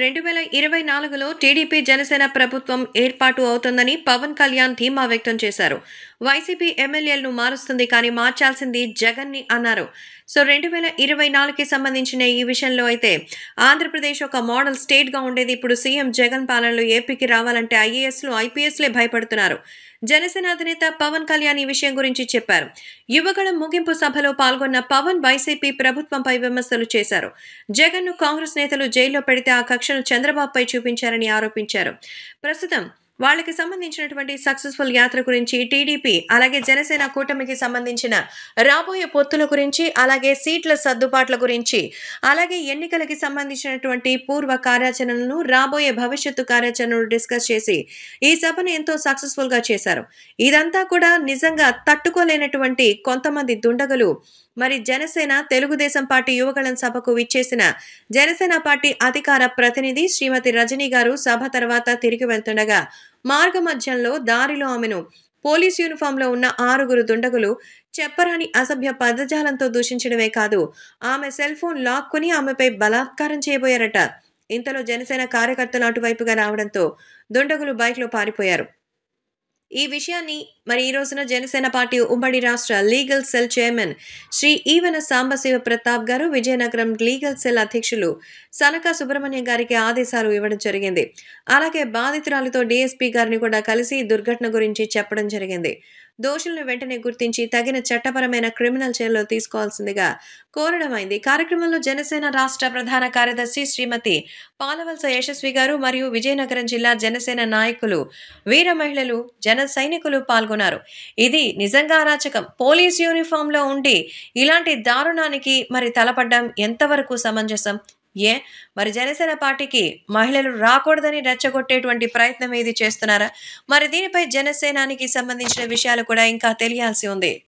రెండు వేల ఇరవై నాలుగులో టీడీపీ జనసేన ప్రభుత్వం ఏర్పాటు అవుతుందని పవన్ కళ్యాణ్ ధీమా వ్యక్తం చేశారు వైసీపీ ఎమ్మెల్యేలను మారుస్తుంది కానీ మార్చాల్సింది జగన్ ని అన్నారు సో రెండు వేల ఇరవై నాలుగుకి సంబంధించిన ఈ విషయంలో అయితే ఆంధ్రప్రదేశ్ ఒక మోడల్ స్టేట్గా ఉండేది ఇప్పుడు సీఎం జగన్ పాలనలో ఏపీకి రావాలంటే ఐఏఎస్లు ఐపీఎస్లే భయపడుతున్నారు జనసేన అధినేత పవన్ కళ్యాణ్ ఈ విషయం గురించి చెప్పారు యువగళం ముగింపు సభలో పాల్గొన్న పవన్ వైసీపీ ప్రభుత్వంపై విమర్శలు చేశారు జగన్ను కాంగ్రెస్ నేతలు జైల్లో పెడితే ఆ కక్షను చంద్రబాబుపై చూపించారని ఆరోపించారు ప్రస్తుతం వాళ్ళకి సంబంధించినటువంటి సక్సెస్ఫుల్ యాత్ర గురించి టీడీపీ అలాగే జనసేన కూటమికి సంబంధించిన రాబోయే పొత్తుల గురించి అలాగే సీట్ల సర్దుబాట్ల గురించి అలాగే ఎన్నికలకి సంబంధించినటువంటి పూర్వ కార్యాచరణను రాబోయే భవిష్యత్తు కార్యాచరణను డిస్కస్ చేసి ఈ సభను ఎంతో సక్సెస్ఫుల్గా చేశారు ఇదంతా కూడా నిజంగా తట్టుకోలేనటువంటి కొంతమంది దుండగలు మరి జనసేన తెలుగుదేశం పార్టీ యువగళం సభకు విచ్చేసిన జనసేన పార్టీ అధికార ప్రతినిధి శ్రీమతి రజనీ గారు సభ తర్వాత తిరిగి వెళ్తుండగా మార్గమధ్యంలో దారిలో ఆమెను పోలీస్ యూనిఫామ్లో ఉన్న ఆరుగురు దుండగులు చెప్పరాని అసభ్య పదజాలంతో దూషించడమే కాదు ఆమె సెల్ ఫోన్ లాక్కుని ఆమెపై బలాత్కారం చేయబోయారట ఇంతలో జనసేన కార్యకర్తలు అటువైపుగా రావడంతో దుండగులు బైక్లో పారిపోయారు ఈ విషయాన్ని మరి ఈ రోజున జనసేన పార్టీ ఉమ్మడి రాష్ట్ర legal cell chairman Shri Eevana Sambasiva Pratap గారు విజయనగరం లీగల్ సెల్ అధ్యక్షులు సనక సుబ్రహ్మణ్యం గారికి ఆదేశాలు ఇవ్వడం జరిగింది అలాగే బాధితురాలితో డీఎస్పీ గారిని కూడా కలిసి దుర్ఘటన గురించి చెప్పడం జరిగింది దోషులను వెంటనే గుర్తించి తగిన చట్టపరమైన క్రిమినల్ చర్యలు తీసుకోవాల్సిందిగా కోరడమైంది కార్యక్రమంలో జనసేన రాష్ట్ర ప్రధాన కార్యదర్శి శ్రీమతి పాలవలస యశస్వి గారు మరియు విజయనగరం జిల్లా జనసేన నాయకులు వీర మహిళలు జన సైనికులు పాల్గొన్నారు ఇది నిజంగా అరాచకం పోలీస్ లో ఉండి ఇలాంటి దారుణానికి మరి తలపడ్డం ఎంతవరకు సమంజసం ఏ మరి జనసేన పార్టీకి మహిళలు రాకూడదని రెచ్చగొట్టేటువంటి ప్రయత్నం ఏది చేస్తున్నారా మరి దీనిపై జనసేనానికి సంబంధించిన విషయాలు కూడా ఇంకా తెలియాల్సి ఉంది